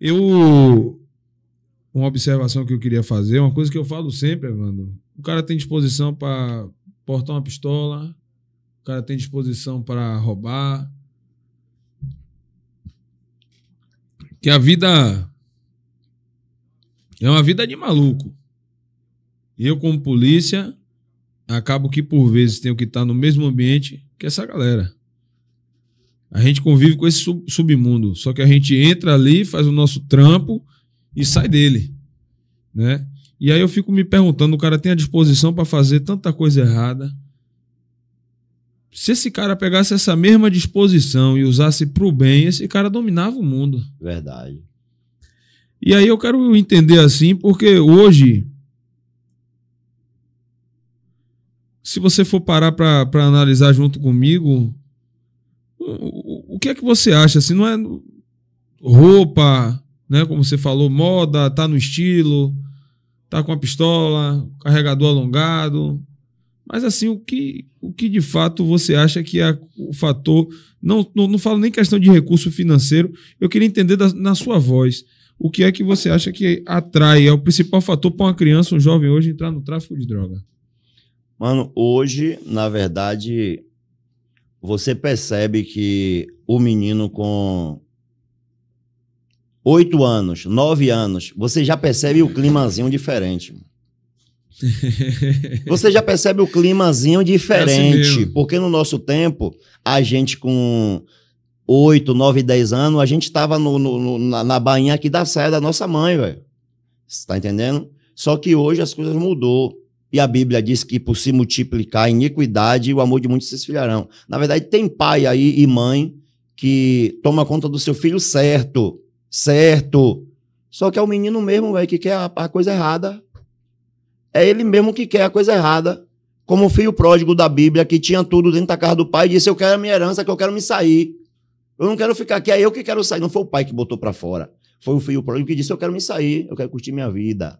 Eu. Uma observação que eu queria fazer, uma coisa que eu falo sempre, Evandro. O cara tem disposição para portar uma pistola, o cara tem disposição para roubar. Que a vida é uma vida de maluco. Eu, como polícia, acabo que por vezes tenho que estar no mesmo ambiente que essa galera. A gente convive com esse sub submundo. Só que a gente entra ali, faz o nosso trampo e sai dele. Né? E aí eu fico me perguntando: o cara tem a disposição para fazer tanta coisa errada. Se esse cara pegasse essa mesma disposição e usasse para o bem, esse cara dominava o mundo. Verdade. E aí eu quero entender assim, porque hoje. Se você for parar para analisar junto comigo, o, que é que você acha? Assim, não é roupa, né? Como você falou, moda, tá no estilo, tá com a pistola, carregador alongado. Mas assim, o que, o que de fato você acha que é o fator. Não, não, não falo nem questão de recurso financeiro, eu queria entender da, na sua voz. O que é que você acha que atrai, é o principal fator para uma criança, um jovem hoje, entrar no tráfico de droga? Mano, hoje, na verdade, você percebe que o menino com oito anos, nove anos, você já percebe o climazinho diferente. Você já percebe o climazinho diferente. É assim porque no nosso tempo, a gente com 8, 9, 10 anos, a gente tava no, no, na, na bainha aqui da saia da nossa mãe, velho. Você tá entendendo? Só que hoje as coisas mudou. E a Bíblia diz que por se multiplicar a iniquidade, o amor de muitos se esfriarão. Na verdade, tem pai aí e mãe que toma conta do seu filho certo, certo. Só que é o menino mesmo, velho, que quer a, a, coisa errada. É ele mesmo que quer a coisa errada. Como o filho pródigo da Bíblia, que tinha tudo dentro da casa do pai, disse: Eu quero a minha herança, que eu quero me sair. Eu não quero ficar aqui, é eu que quero sair. Não foi o pai que botou para fora. Foi o filho pródigo que disse: Eu quero me sair, eu quero curtir minha vida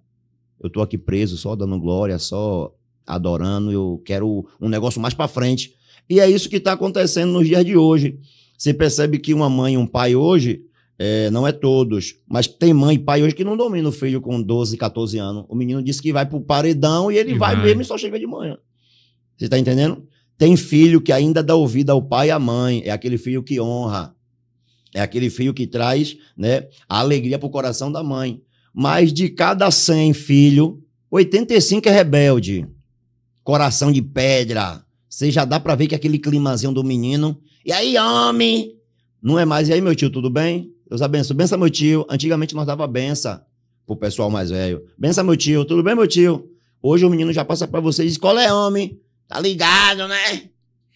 eu tô aqui preso só dando glória, só adorando, eu quero um negócio mais para frente. E é isso que está acontecendo nos dias de hoje. Você percebe que uma mãe e um pai hoje, é, não é todos, mas tem mãe e pai hoje que não domina o filho com 12, 14 anos. O menino disse que vai para o paredão e ele e vai, vai mesmo e só chega de manhã. Você está entendendo? Tem filho que ainda dá ouvido ao pai e à mãe. É aquele filho que honra. É aquele filho que traz né, a alegria para o coração da mãe. Mas de cada 100 filho, 85 é rebelde. Coração de pedra. Você já dá para ver que aquele climazinho do menino. E aí, homem? Não é mais. E aí, meu tio, tudo bem? Deus abençoe. Bença, meu tio. Antigamente nós dava benção pro pessoal mais velho. Bença, meu tio. Tudo bem, meu tio? Hoje o menino já passa para você Escola qual é homem? Tá ligado, né?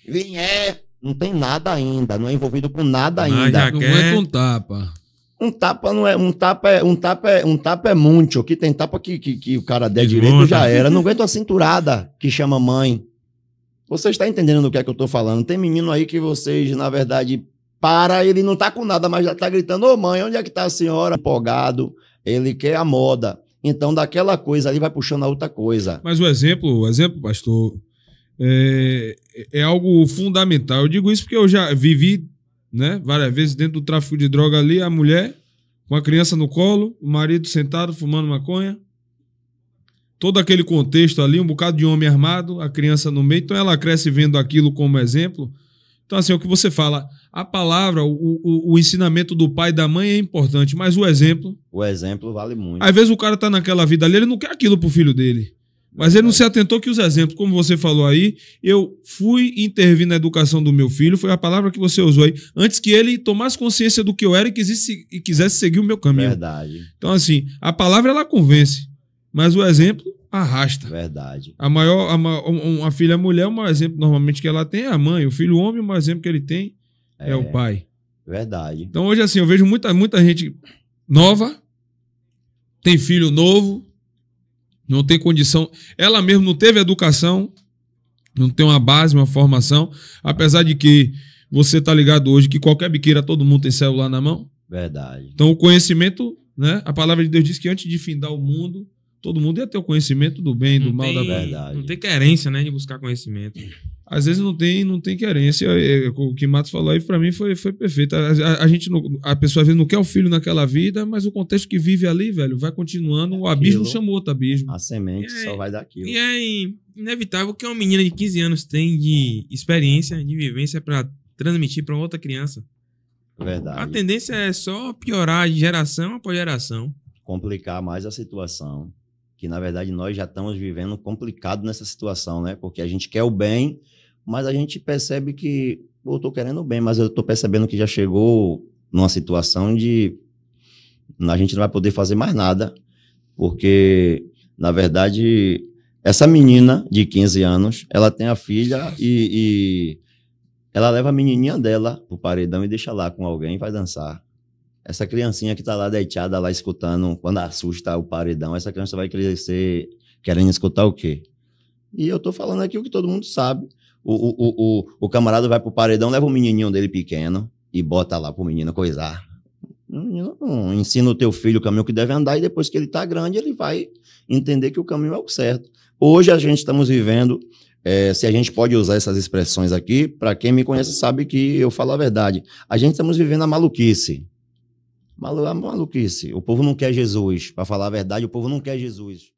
Vinha. É. Não tem nada ainda, não é envolvido com nada ainda. Ah, já não é quer... vai contar, pá. Um tapa não é. Um tapa é, um tapa é, um tapa é muito. Que tem tapa que, que, que o cara der direito já era. Não aguento a cinturada que chama mãe. Você está entendendo o que é que eu estou falando? Tem menino aí que vocês, na verdade, para, ele não tá com nada, mas já tá gritando: Ô mãe, onde é que tá a senhora? Empolgado, ele quer a moda. Então, daquela coisa ali vai puxando a outra coisa. Mas o exemplo, o exemplo, pastor, é, é algo fundamental. Eu digo isso porque eu já vivi né? Várias vezes dentro do tráfico de droga ali, a mulher com a criança no colo, o marido sentado fumando maconha. Todo aquele contexto ali, um bocado de homem armado, a criança no meio, então ela cresce vendo aquilo como exemplo. Então, assim, é o que você fala, a palavra, o, o, o, ensinamento do pai e da mãe é importante, mas o exemplo. O exemplo vale muito. Às vezes o cara tá naquela vida ali, ele não quer aquilo pro filho dele. Mas ele não se atentou que os exemplos, como você falou aí, eu fui intervir na educação do meu filho, foi a palavra que você usou aí, antes que ele tomasse consciência do que eu era e, quisesse, e quisesse seguir o meu caminho. Verdade. Então, assim, a palavra ela convence, mas o exemplo arrasta. Verdade. A maior, a, uma filha mulher, o maior exemplo normalmente que ela tem é a mãe, o filho homem, o maior exemplo que ele tem é, é o pai. Verdade. Então, hoje, assim, eu vejo muita, muita gente nova, tem filho novo, não tem condição. Ela mesmo não teve educação, não tem uma base, uma formação. Apesar de que você tá ligado hoje que qualquer biqueira todo mundo tem celular na mão. Verdade. Então o conhecimento, né? A palavra de Deus diz que antes de findar o mundo, todo mundo ia ter o conhecimento do bem, do não mal, tem, da verdade. Não tem querência, né, de buscar conhecimento às vezes não tem não tem querência. É, é o que Matos falou aí, para mim, foi, foi perfeito. A, a, a gente não, a pessoa às vezes não quer o filho naquela vida, mas o contexto que vive ali, velho, vai continuando. Aquilo, o abismo chamou outro abismo. A semente é, só vai daquilo. E é inevitável que uma menina de 15 anos tem de experiência, de vivência para transmitir para outra criança. Verdade. A tendência é só piorar de geração após geração. Complicar mais a situação que na verdade nós já estamos vivendo complicado nessa situação, né? Porque a gente quer o bem, mas a gente percebe que eu estou querendo o bem, mas eu estou percebendo que já chegou numa situação de a gente não vai poder fazer mais nada, porque na verdade essa menina de 15 anos, ela tem a filha e, e ela leva a menininha dela pro paredão e deixa lá com alguém e vai dançar. Essa criancinha que está lá deitada, lá escutando, quando assusta o paredão, essa criança vai crescer querendo escutar o quê? E eu estou falando aqui o que todo mundo sabe. O, o, o, o, o camarada vai pro paredão, leva o menininho dele pequeno e bota lá pro menino coisar. ensina o teu filho o caminho que deve andar e depois que ele está grande, ele vai entender que o caminho é o certo. Hoje a gente estamos vivendo, é, se a gente pode usar essas expressões aqui, para quem me conhece sabe que eu falo a verdade. A gente estamos vivendo a maluquice. Malu, é maluquice. O povo não quer Jesus. Para falar a verdade, o povo não quer Jesus.